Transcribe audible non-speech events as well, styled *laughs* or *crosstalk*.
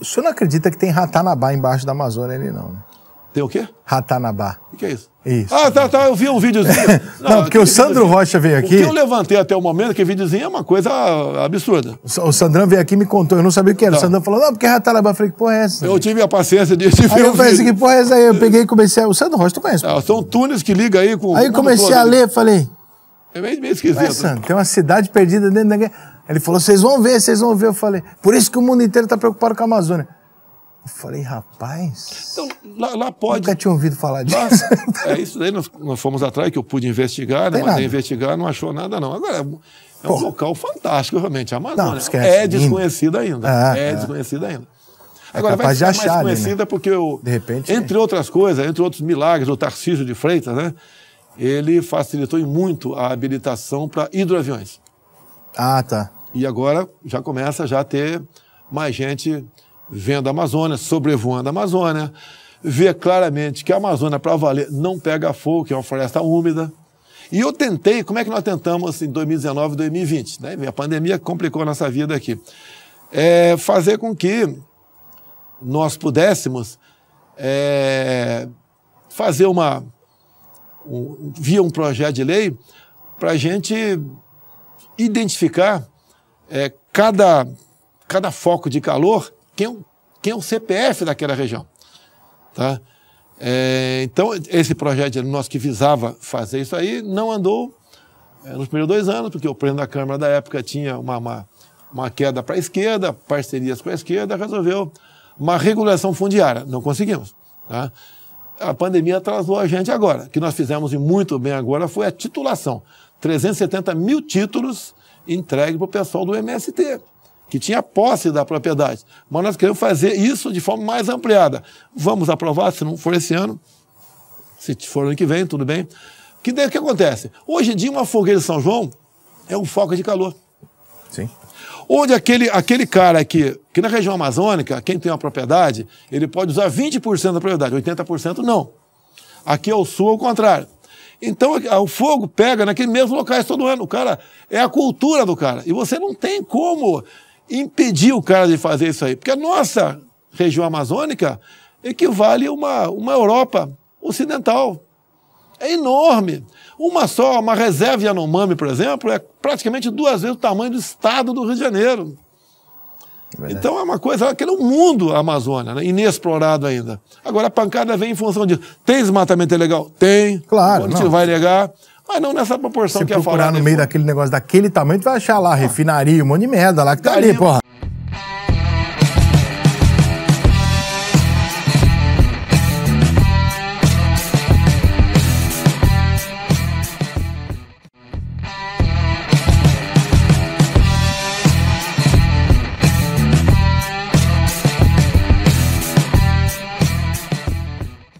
O senhor não acredita que tem Ratanabá embaixo da Amazônia ali, não, né? Tem o quê? Ratanabá. O que, é isso? Isso. Ah, tá, tá, eu vi um videozinho. *laughs* Não, porque o Sandro Rocha veio aqui. O que eu levantei até o momento, que videozinho é uma coisa absurda. O Sandrão veio aqui e me contou, eu não sabia o que era. Tá. O Sandrão falou, não, porque Ratanabá. Eu falei, que porra é essa? Eu tive a paciência de, de aí ver. Aí eu pensei, assim, que porra é essa? Aí eu peguei e comecei. A... O Sandro Rocha, tu conhece? Ah, são túneis que ligam aí com. Aí comecei a ler, falei. É meio, meio esquisito. Mas, Sandro, tem uma cidade perdida dentro da guerra. Ele falou: vocês vão ver, vocês vão ver. Eu falei: por isso que o mundo inteiro está preocupado com a Amazônia. Eu falei, rapaz. Então, lá, lá pode. Nunca tinha ouvido falar disso. Lá, *laughs* é isso daí, nós, nós, fomos atrás, que eu pude investigar, né? Mandei investigar, não achou nada, não. Agora, é um é local fantástico, realmente. A Amazônia não, esquece, é desconhecida ainda. Ah, é, é desconhecida ainda. É Agora, é vai ficar achar, mais né? conhecida né? porque eu. De repente. É. Entre é. outras coisas, entre outros milagres, o Tarcísio de Freitas, né? Ele facilitou muito a habilitação para hidroaviões. Ah, tá. E agora já começa já a ter mais gente vendo a Amazônia, sobrevoando a Amazônia, vê claramente que a Amazônia, para valer, não pega fogo, que é uma floresta úmida. E eu tentei, como é que nós tentamos em 2019, 2020? Né? A pandemia complicou a nossa vida aqui. É fazer com que nós pudéssemos é, fazer uma. Um, via um projeto de lei para a gente identificar é, cada, cada foco de calor, quem, é quem é o CPF daquela região. Tá? É, então, esse projeto nosso que visava fazer isso aí não andou é, nos primeiros dois anos, porque o presidente da Câmara da época tinha uma, uma, uma queda para a esquerda, parcerias com a esquerda, resolveu uma regulação fundiária. Não conseguimos. Tá? A pandemia atrasou a gente agora. O que nós fizemos e muito bem agora foi a titulação. 370 mil títulos entregue para o pessoal do MST, que tinha posse da propriedade. Mas nós queremos fazer isso de forma mais ampliada. Vamos aprovar, se não for esse ano, se for ano que vem, tudo bem. O que, que acontece? Hoje em dia, uma fogueira de São João é um foco de calor. Sim. Onde aquele, aquele cara que, que na região amazônica, quem tem uma propriedade, ele pode usar 20% da propriedade, 80% não. Aqui ao sul é o contrário. Então o fogo pega naqueles mesmos locais todo ano. O cara é a cultura do cara. E você não tem como impedir o cara de fazer isso aí. Porque a nossa região amazônica equivale a uma, uma Europa ocidental. É enorme. Uma só, uma reserva Yanomami, por exemplo, é praticamente duas vezes o tamanho do estado do Rio de Janeiro. Verdade. Então é uma coisa, aquele é um mundo a Amazônia, né? inexplorado ainda. Agora a pancada vem em função disso. Tem desmatamento ilegal? Tem. Claro. Onde não. vai negar? Mas não nessa proporção Se que é falado. Se procurar no meio daquele negócio daquele tamanho, tu vai achar lá refinaria, um monte de merda lá que tá ali, porra.